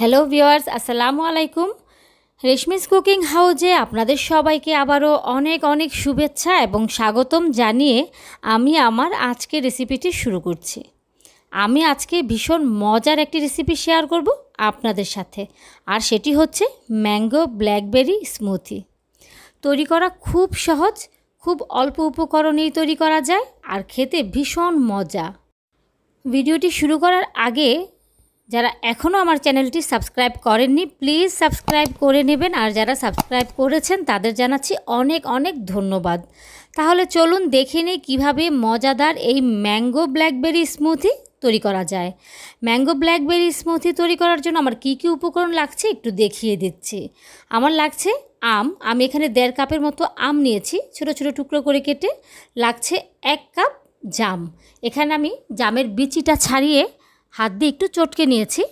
Hello viewers আসসালামু আলাইকুম Reshmi's cooking হাউজে আপনাদের সবাইকে আবারও অনেক অনেক শুভেচ্ছা এবং স্বাগতম জানিয়ে আমি আমার আজকে রেসিপিটি শুরু করছি আমি আজকে ভীষণ মজার একটি রেসিপি শেয়ার করব আপনাদের সাথে আর সেটি হচ্ছে ম্যাঙ্গো ব্ল্যাকবেরি স্মুথি তৈরি করা খুব সহজ খুব অল্প উপকরণেই তৈরি করা যায় আর খেতে ভীষণ মজা ভিডিওটি শুরু করার আগে যারা এখনও আমার চ্যানেলটি সাবস্ক্রাইব করেননি প্লিজ সাবস্ক্রাইব করে নেবেন আর যারা সাবস্ক্রাইব করেছেন তাদের জানাচ্ছি অনেক অনেক ধন্যবাদ তাহলে চলুন দেখে নিই কীভাবে মজাদার এই ম্যাঙ্গো ব্ল্যাকবেরি স্মুথি তৈরি করা যায় ম্যাঙ্গো ব্ল্যাকবেরি স্মুথি তৈরি করার জন্য আমার কি কি উপকরণ লাগছে একটু দেখিয়ে দিচ্ছি আমার লাগছে আম আমি এখানে দেড় কাপের মতো আম নিয়েছি ছোট ছোট টুকরো করে কেটে লাগছে এক কাপ জাম এখানে আমি জামের বিচিটা ছাড়িয়ে হাত দিয়ে একটু চটকে নিয়েছি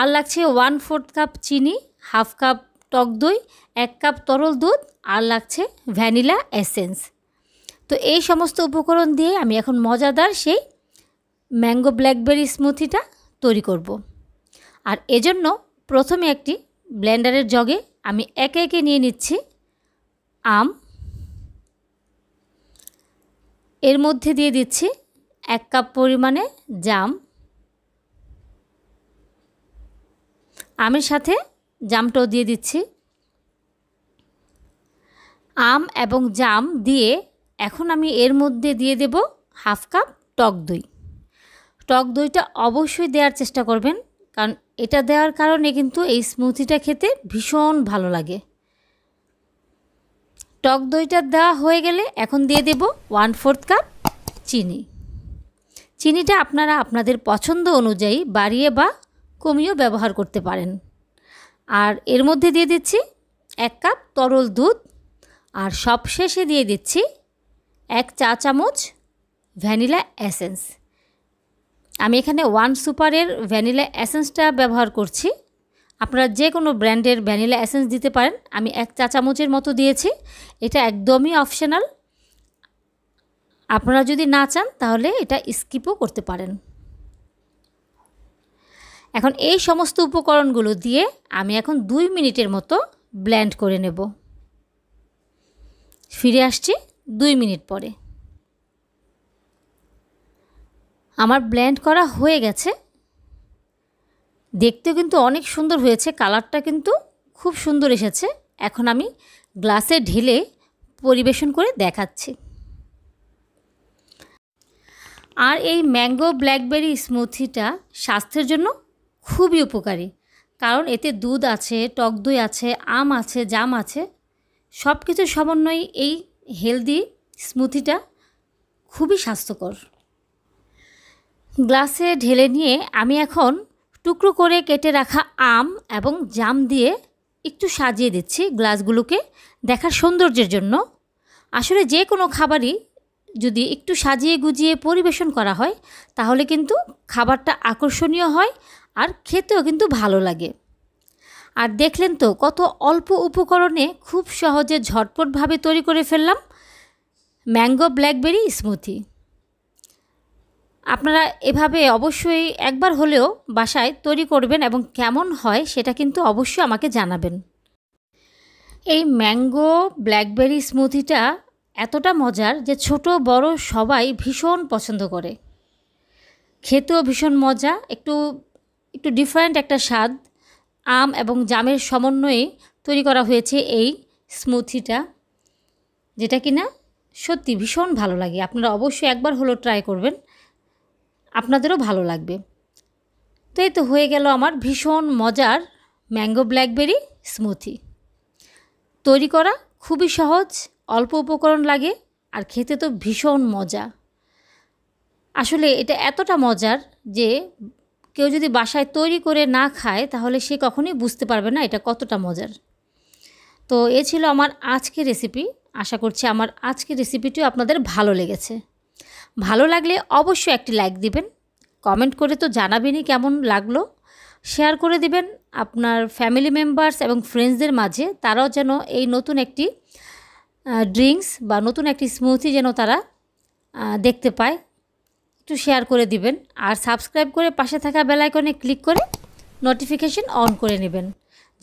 আর লাগছে ওয়ান ফোর্থ কাপ চিনি হাফ কাপ টক দই এক কাপ তরল দুধ আর লাগছে ভ্যানিলা এসেন্স তো এই সমস্ত উপকরণ দিয়ে আমি এখন মজাদার সেই ম্যাঙ্গো ব্ল্যাকবেরি স্মুথিটা তৈরি করব। আর এজন্য প্রথমে একটি ব্লেন্ডারের জগে আমি একে একে নিয়ে নিচ্ছি আম এর মধ্যে দিয়ে দিচ্ছি এক কাপ পরিমাণে জাম আমের সাথে জামটাও দিয়ে দিচ্ছি আম এবং জাম দিয়ে এখন আমি এর মধ্যে দিয়ে দেব হাফ কাপ টক দই টক দইটা অবশ্যই দেওয়ার চেষ্টা করবেন কারণ এটা দেওয়ার কারণে কিন্তু এই স্মুথিটা খেতে ভীষণ ভালো লাগে টক দইটা দেওয়া হয়ে গেলে এখন দিয়ে দেব ওয়ান ফোর্থ কাপ চিনি চিনিটা আপনারা আপনাদের পছন্দ অনুযায়ী বাড়িয়ে বা কমিয়েও ব্যবহার করতে পারেন আর এর মধ্যে দিয়ে দিচ্ছি এক কাপ তরল দুধ আর সবশেষে দিয়ে দিচ্ছি এক চা চামচ ভ্যানিলা অ্যাসেন্স আমি এখানে ওয়ান সুপারের ভ্যানিলা অ্যাসেন্সটা ব্যবহার করছি আপনারা যে কোনো ব্র্যান্ডের ভ্যানিলা অ্যাসেন্স দিতে পারেন আমি এক চা চামচের মতো দিয়েছি এটা একদমই অপশনাল আপনারা যদি না চান তাহলে এটা স্কিপও করতে পারেন এখন এই সমস্ত উপকরণগুলো দিয়ে আমি এখন দুই মিনিটের মতো ব্ল্যান্ড করে নেব ফিরে আসছি দুই মিনিট পরে আমার ব্ল্যান্ড করা হয়ে গেছে দেখতেও কিন্তু অনেক সুন্দর হয়েছে কালারটা কিন্তু খুব সুন্দর এসেছে এখন আমি গ্লাসে ঢেলে পরিবেশন করে দেখাচ্ছি আর এই ম্যাঙ্গো ব্ল্যাকবেরি স্মুথিটা স্বাস্থ্যের জন্য খুবই উপকারী কারণ এতে দুধ আছে টক দই আছে আম আছে জাম আছে সব কিছু সমন্বয় এই হেলদি স্মুথিটা খুবই স্বাস্থ্যকর গ্লাসে ঢেলে নিয়ে আমি এখন টুকরো করে কেটে রাখা আম এবং জাম দিয়ে একটু সাজিয়ে দিচ্ছি গ্লাসগুলোকে দেখার সৌন্দর্যের জন্য আসলে যে কোনো খাবারই যদি একটু সাজিয়ে গুজিয়ে পরিবেশন করা হয় তাহলে কিন্তু খাবারটা আকর্ষণীয় হয় আর খেতেও কিন্তু ভালো লাগে আর দেখলেন তো কত অল্প উপকরণে খুব সহজে ঝটপটভাবে তৈরি করে ফেললাম ম্যাঙ্গো ব্ল্যাকবেরি স্মুথি আপনারা এভাবে অবশ্যই একবার হলেও বাসায় তৈরি করবেন এবং কেমন হয় সেটা কিন্তু অবশ্যই আমাকে জানাবেন এই ম্যাঙ্গো ব্ল্যাকবেরি স্মুথিটা এতটা মজার যে ছোট বড় সবাই ভীষণ পছন্দ করে খেতেও ভীষণ মজা একটু একটু ডিফারেন্ট একটা স্বাদ আম এবং জামের সমন্বয়ে তৈরি করা হয়েছে এই স্মুথিটা যেটা কি না সত্যি ভীষণ ভালো লাগে আপনারা অবশ্যই একবার হলো ট্রাই করবেন আপনাদেরও ভালো লাগবে তো এই তো হয়ে গেল আমার ভীষণ মজার ম্যাঙ্গো ব্ল্যাকবেরি স্মুথি তৈরি করা খুবই সহজ অল্প উপকরণ লাগে আর খেতে তো ভীষণ মজা আসলে এটা এতটা মজার যে কেউ যদি বাসায় তৈরি করে না খায় তাহলে সে কখনোই বুঝতে পারবে না এটা কতটা মজার তো এ ছিল আমার আজকে রেসিপি আশা করছি আমার আজকে রেসিপিটিও আপনাদের ভালো লেগেছে ভালো লাগলে অবশ্যই একটি লাইক দিবেন কমেন্ট করে তো জানাবেনই কেমন লাগলো শেয়ার করে দিবেন আপনার ফ্যামিলি মেম্বার্স এবং ফ্রেন্ডসদের মাঝে তারাও যেন এই নতুন একটি ড্রিঙ্কস বা নতুন একটি স্মুথি যেন তারা দেখতে পায় একটু শেয়ার করে দিবেন আর সাবস্ক্রাইব করে পাশে থাকা বেলাইকনে ক্লিক করে নোটিফিকেশন অন করে নেবেন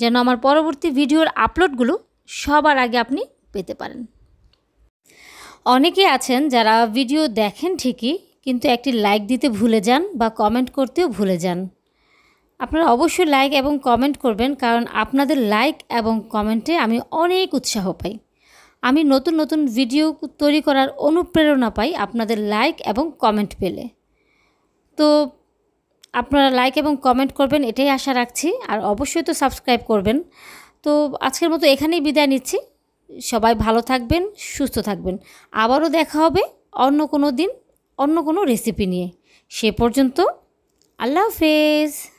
যেন আমার পরবর্তী ভিডিওর আপলোডগুলো সবার আগে আপনি পেতে পারেন অনেকে আছেন যারা ভিডিও দেখেন ঠিকই কিন্তু একটি লাইক দিতে ভুলে যান বা কমেন্ট করতেও ভুলে যান আপনারা অবশ্যই লাইক এবং কমেন্ট করবেন কারণ আপনাদের লাইক এবং কমেন্টে আমি অনেক উৎসাহ পাই আমি নতুন নতুন ভিডিও তৈরি করার অনুপ্রেরণা পাই আপনাদের লাইক এবং কমেন্ট পেলে তো আপনারা লাইক এবং কমেন্ট করবেন এটাই আশা রাখছি আর অবশ্যই তো সাবস্ক্রাইব করবেন তো আজকের মতো এখানেই বিদায় নিচ্ছি সবাই ভালো থাকবেন সুস্থ থাকবেন আবারও দেখা হবে অন্য কোনো দিন অন্য কোনো রেসিপি নিয়ে সে পর্যন্ত আল্লাহ হাফেজ